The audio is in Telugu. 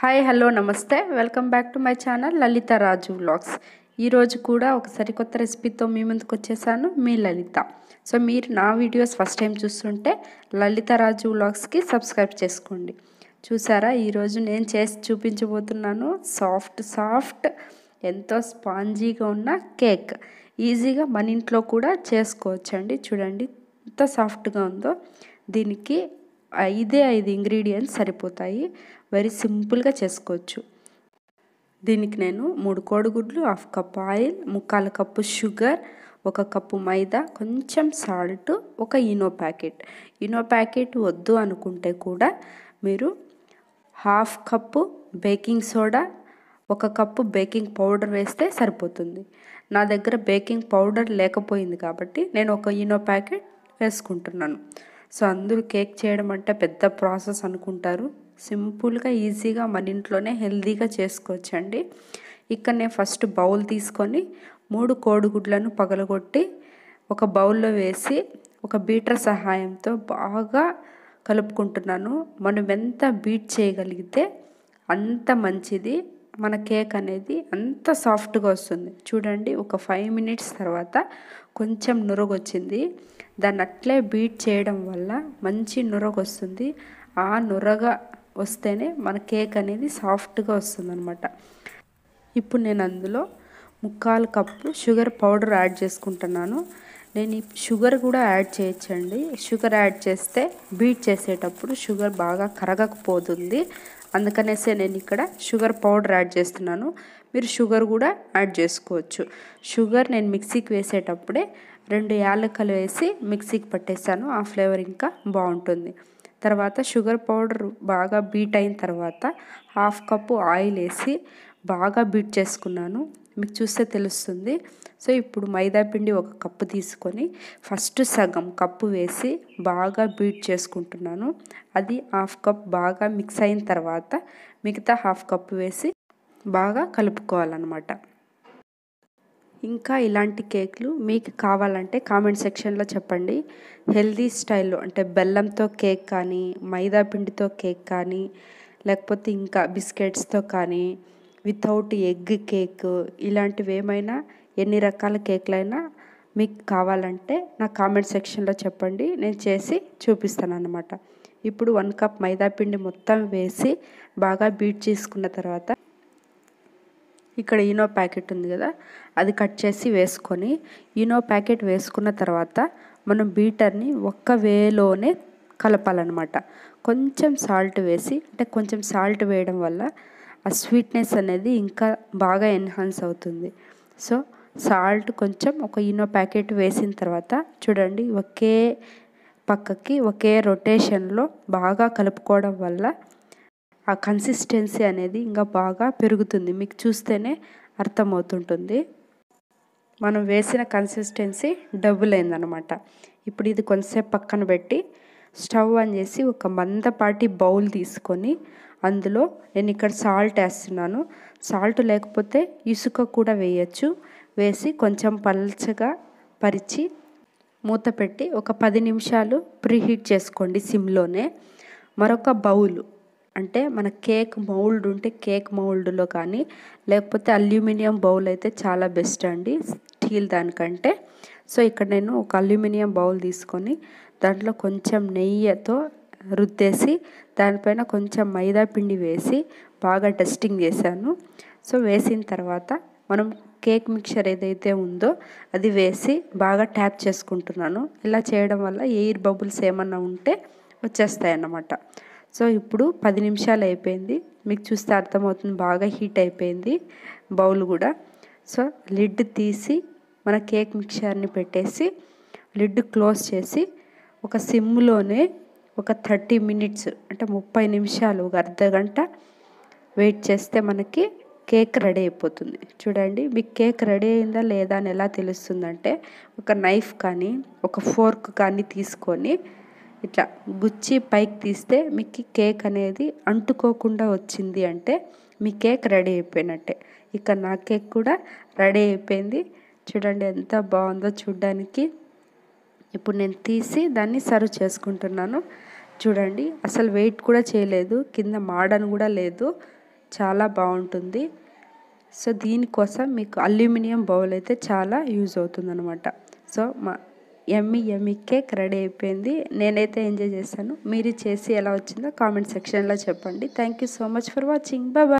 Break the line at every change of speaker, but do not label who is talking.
hi hello namaste welcome back to my channel Lalitha Raju blogs ఈరోజు కూడా ఒక సరికొత్త రెసిపీతో మీ ముందుకు వచ్చేసాను మీ లలిత సో మీరు నా వీడియోస్ ఫస్ట్ టైం చూస్తుంటే లలిత రాజు వ్లాగ్స్కి సబ్స్క్రైబ్ చేసుకోండి చూసారా ఈరోజు నేను చేసి చూపించబోతున్నాను సాఫ్ట్ సాఫ్ట్ ఎంతో స్పాంజీగా ఉన్న కేక్ ఈజీగా మన ఇంట్లో కూడా చేసుకోవచ్చండి చూడండి ఎంత సాఫ్ట్గా ఉందో దీనికి ఐదే ఐదు ఇంగ్రీడియంట్స్ సరిపోతాయి వెరీ సింపుల్గా చేసుకోవచ్చు దీనికి నేను మూడు కోడిగుడ్లు హాఫ్ కప్ ఆయిల్ ముక్కాల కప్పు షుగర్ ఒక కప్పు మైదా కొంచెం సాల్ట్ ఒక ఇనో ప్యాకెట్ ఇనో ప్యాకెట్ వద్దు అనుకుంటే కూడా మీరు హాఫ్ కప్పు బేకింగ్ సోడా ఒక కప్పు బేకింగ్ పౌడర్ వేస్తే సరిపోతుంది నా దగ్గర బేకింగ్ పౌడర్ లేకపోయింది కాబట్టి నేను ఒక ఇనో ప్యాకెట్ వేసుకుంటున్నాను సో అందరూ కేక్ చేయడం అంటే పెద్ద ప్రాసెస్ అనుకుంటారు సింపుల్గా ఈజీగా మన ఇంట్లోనే హెల్తీగా చేసుకోవచ్చండి ఇక్కడ నేను ఫస్ట్ బౌల్ తీసుకొని మూడు కోడిగుడ్లను పగలగొట్టి ఒక బౌల్లో వేసి ఒక బీటర్ సహాయంతో బాగా కలుపుకుంటున్నాను మనం ఎంత బీట్ చేయగలిగితే అంత మంచిది మన కేక్ అనేది అంత సాఫ్ట్గా వస్తుంది చూడండి ఒక ఫైవ్ మినిట్స్ తర్వాత కొంచెం నురగొచ్చింది దాన్ని అట్లే బీట్ చేయడం వల్ల మంచి నురగొస్తుంది ఆ నురగ వస్తేనే మన కేక్ అనేది సాఫ్ట్గా వస్తుంది అనమాట ఇప్పుడు నేను అందులో ముక్కాలు కప్పు షుగర్ పౌడర్ యాడ్ చేసుకుంటున్నాను నేను ఈ షుగర్ కూడా యాడ్ చేయొచ్చండి షుగర్ యాడ్ చేస్తే బీట్ చేసేటప్పుడు షుగర్ బాగా కరగకపోతుంది అందుకనేసే నేను ఇక్కడ షుగర్ పౌడర్ యాడ్ చేస్తున్నాను మీరు షుగర్ కూడా యాడ్ చేసుకోవచ్చు షుగర్ నేను మిక్సీకి వేసేటప్పుడే రెండు యాలకలు వేసి మిక్సీకి పట్టేశాను ఆ ఫ్లేవర్ ఇంకా బాగుంటుంది తర్వాత షుగర్ పౌడర్ బాగా బీట్ అయిన తర్వాత హాఫ్ కప్పు ఆయిల్ వేసి బాగా బీట్ చేసుకున్నాను మీకు చూస్తే తెలుస్తుంది సో ఇప్పుడు మైదాపిండి ఒక కప్పు తీసుకొని ఫస్ట్ సగం కప్పు వేసి బాగా బీట్ చేసుకుంటున్నాను అది హాఫ్ కప్ బాగా మిక్స్ అయిన తర్వాత మిగతా హాఫ్ కప్ వేసి బాగా కలుపుకోవాలన్నమాట ఇంకా ఇలాంటి కేక్లు మీకు కావాలంటే కామెంట్ సెక్షన్లో చెప్పండి హెల్దీ స్టైల్లో అంటే బెల్లంతో కేక్ కానీ మైదా పిండితో కేక్ కానీ లేకపోతే ఇంకా బిస్కెట్స్తో కానీ వితౌట్ ఎగ్ కేక్ ఇలాంటివి ఏమైనా ఎన్ని రకాల కేకులైనా మీకు కావాలంటే నా కామెంట్ సెక్షన్లో చెప్పండి నేను చేసి చూపిస్తాను అన్నమాట ఇప్పుడు వన్ కప్ మైదాపిండి మొత్తం వేసి బాగా బీట్ చేసుకున్న తర్వాత ఇక్కడ ఈనో ప్యాకెట్ ఉంది కదా అది కట్ చేసి వేసుకొని ఈనో ప్యాకెట్ వేసుకున్న తర్వాత మనం బీటర్ని ఒక్క వేలోనే కలపాలన్నమాట కొంచెం సాల్ట్ వేసి అంటే కొంచెం సాల్ట్ వేయడం వల్ల ఆ స్వీట్నెస్ అనేది ఇంకా బాగా ఎన్హాన్స్ అవుతుంది సో సాల్ట్ కొంచెం ఒక ఇనో ప్యాకెట్ వేసిన తర్వాత చూడండి ఒకే పక్కకి ఒకే రొటేషన్లో బాగా కలుపుకోవడం వల్ల ఆ కన్సిస్టెన్సీ అనేది ఇంకా బాగా పెరుగుతుంది మీకు చూస్తేనే అర్థమవుతుంటుంది మనం వేసిన కన్సిస్టెన్సీ డబుల్ అయిందనమాట ఇప్పుడు ఇది కొంతసేపు పక్కన పెట్టి స్టవ్ ఆన్ చేసి ఒక మందపాటి బౌల్ తీసుకొని అందులో నేను ఇక్కడ సాల్ట్ వేస్తున్నాను సాల్ట్ లేకపోతే ఇసుక కూడా వేయచ్చు వేసి కొంచెం పల్చగా పరిచి మూత పెట్టి ఒక పది నిమిషాలు ప్రీహీట్ చేసుకోండి సిమ్లోనే మరొక బౌల్ అంటే మన కేక్ మౌల్డ్ ఉంటే కేక్ మౌల్డ్లో కానీ లేకపోతే అల్యూమినియం బౌల్ అయితే చాలా బెస్ట్ అండి స్టీల్ దానికంటే సో ఇక్కడ నేను ఒక అల్యూమినియం బౌల్ తీసుకొని దాంట్లో కొంచెం నెయ్యితో రుద్దేసి దానిపైన కొంచెం మైదా పిండి వేసి బాగా డస్టింగ్ చేశాను సో వేసిన తర్వాత మనం కేక్ మిక్చర్ ఏదైతే ఉందో అది వేసి బాగా ట్యాప్ చేసుకుంటున్నాను ఇలా చేయడం వల్ల ఎయిర్ బబుల్స్ ఏమన్నా ఉంటే వచ్చేస్తాయన్నమాట సో ఇప్పుడు పది నిమిషాలు అయిపోయింది మీకు చూస్తే అర్థమవుతుంది బాగా హీట్ అయిపోయింది బౌల్ కూడా సో లిడ్ తీసి మన కేక్ మిక్చర్ని పెట్టేసి లిడ్ క్లోజ్ చేసి ఒక సిమ్లోనే ఒక థర్టీ మినిట్స్ అంటే ముప్పై నిమిషాలు ఒక అర్ధ గంట వెయిట్ చేస్తే మనకి కేక్ రెడీ అయిపోతుంది చూడండి మీకు కేక్ రెడీ అయిందా లేదా అని ఎలా తెలుస్తుందంటే ఒక నైఫ్ కానీ ఒక ఫోర్క్ కానీ తీసుకొని ఇట్లా గుచ్చి పైకి తీస్తే మీకు కేక్ అనేది అంటుకోకుండా వచ్చింది అంటే మీ కేక్ రెడీ అయిపోయినట్టే ఇక నా కేక్ కూడా రెడీ అయిపోయింది చూడండి ఎంత బాగుందో చూడ్డానికి ఇప్పుడు నేను తీసి దాన్ని సర్వ్ చేసుకుంటున్నాను చూడండి అసలు వెయిట్ కూడా చేయలేదు కింద మాడన్ కూడా లేదు చాలా బాగుంటుంది సో దీనికోసం మీకు అల్యూమినియం బౌల్ అయితే చాలా యూజ్ అవుతుందనమాట సో మా ఎమ్మి ఎమ్మికే కేక్ రెడీ అయిపోయింది నేనైతే ఎంజాయ్ చేశాను మీరు చేసి ఎలా వచ్చిందో కామెంట్ సెక్షన్లో చెప్పండి thank you so much for watching Baba